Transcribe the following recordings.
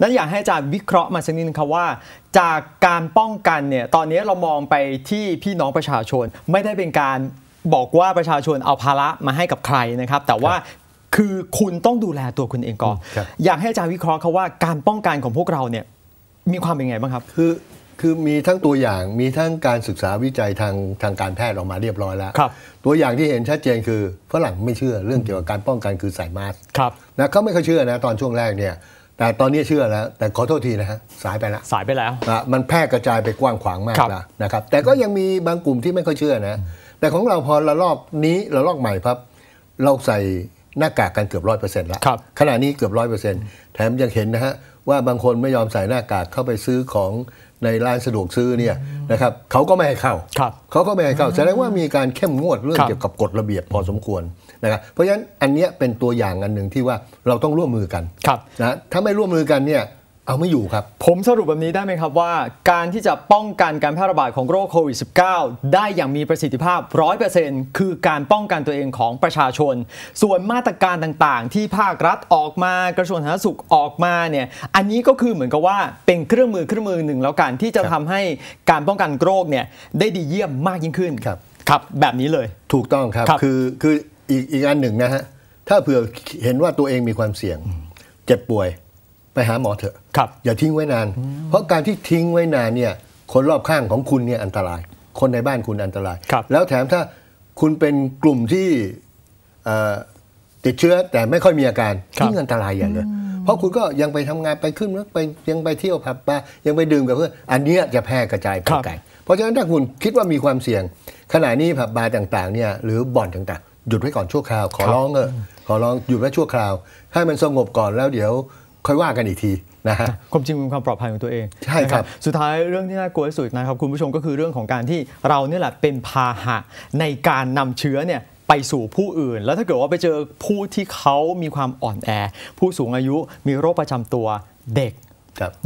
นั้นอยากให้อาจารย์วิเคราะห์มาสักนิดนึงครับว่า จากการป้องกันเนี่ยตอนนี้เรามองไปที่พี่น้องประชาชน ไม่ได้เป็นการบอกว่าประชาชนเอาภาระมาให้กับใครนะครับ แต่ว่าคือคุณต้องดูแลตัวคุณเองก่อนอยากให้อาจารย์วิเคราะห์เขาว่าการป้องกันของพวกเราเนี่ยมีความเป็นไงบ้างครับคือคือมีทั้งตัวอย่างมีทั้งการศึกษาวิจัยทางทางการแพทย์ออกมาเรียบร้อยแล้ว ตัวอย่างที่เห็นชัดเจนคือฝรั่งไม่เชื่อเรื่องเกี่ยวกับการป้องกันคือใส่มาสก์นะเขาไม่เคยเชื่อนะตอนช่วงแรกเนี่ยแต่ตอนนี้เชื่อแล้วแต่ขอโทษทีนะฮะ สายไปแล้วสายไปแล้วมันแพร่กระจายไปกว้างขวางมากแล้วนะครับ แต่ก็ยังมีบางกลุ่มที่ไม่ค่อยเชื่อนะ แต่ของเราพอระลอกนี้ระลอกใหม่ครับ เราใส่หน้ากากกันเกือบร้อยเปอร์เซ็นต์แล้วขณะนี้เกือบร้อยเปอร์เซ็นต์แถมยังเห็นนะฮะว่าบางคนไม่ยอมใส่หน้ากาก เข้าไปซื้อของในร้านสะดวกซื้อเนี่ยนะครับ เขาก็ไม่ให้เข้าเขาก็ไม่ให้เข้าแสดงว่ามีการเข้มงวดเรื่องเกี่ยวกับกฎระเบียบ พอสมควรนะครับ เพราะฉะนั้นอันนี้เป็นตัวอย่างอันหนึ่งที่ว่าเราต้องร่วมมือกันนะถ้าไม่ร่วมมือกันเนี่ยเอาไม่อยู่ครับผมสรุปแบบนี้ได้ไหมครับว่าการที่จะป้องกันการแพร่ระบาดของโรคโควิด -19 ได้อย่างมีประสิทธิภาพรร้ออยเเป์ซ็นต์คือการป้องกันตัวเองของประชาชน ส่วนมาตรการต่างๆ ที่ภาครัฐออกมากระทรวงสาธารณสุขออกมาเนี่ยอันนี้ก็คือเหมือนกับว่าเป็นเครื่องมือเครื่องมือหนึ่งแล้วกัน ที่จะทำให้การป้องกันโรคเนี่ยได้ดีเยี่ยมมากยิ่งขึ้นครับครับแบบนี้เลยถูกต้องครับคบคือคืออีกอีกอันหนึ่งนะฮะถ้าเผื่อเห็นว่าตัวเองมีความเสี่ยงเจ็บป่วยไปหาหมอเถอะครับอย่าทิ้งไว้นาน เพราะการที่ทิ้งไว้นานเนี่ยคนรอบข้างของคุณเนี่ยอันตราย คนในบ้านคุณอันตราย แล้วแถมถ้าคุณเป็นกลุ่มที่ติดเชื้อ แต่ไม่ค่อยมีอาการทิ่งอันตรายอย่างเลยเพราะคุณก็ยังไปทำงานไปขึ้นรถไปยังไปเที่ยวผับบาร์ยังไปดื่มกับเพื่อนอันนี้จะแพร่กระจายไปไกลเพราะฉะนั้นถ้าคุณคิดว่ามีความเสี่ยงขณะนี้ผับบาร์ต่างๆเนี่ยหรือบ่อนต่างๆหยุดไว้ก่อนชั่วคราว ขอร้องเออขอร้องหยุดไว้ชั่วคราว ให้มันสงบก่อนแล้วเดี๋ยวค่อยว่ากันอีกทีนะฮะ ความจริงเป็นความปลอดภัยของตัวเองใช่ครับสุดท้ายเรื่องที่น่ากลัวที่สุดนะครับคุณผู้ชมก็คือเรื่องของการที่เราเนี่ยแหละเป็นพาหะในการนำเชื้อเนี่ยไปสู่ผู้อื่นแล้วถ้าเกิดว่าไปเจอผู้ที่เขามีความอ่อนแอผู้สูงอายุมีโรคประจำตัวเด็ก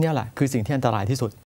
เนี่ยแหละคือสิ่งที่อันตรายที่สุด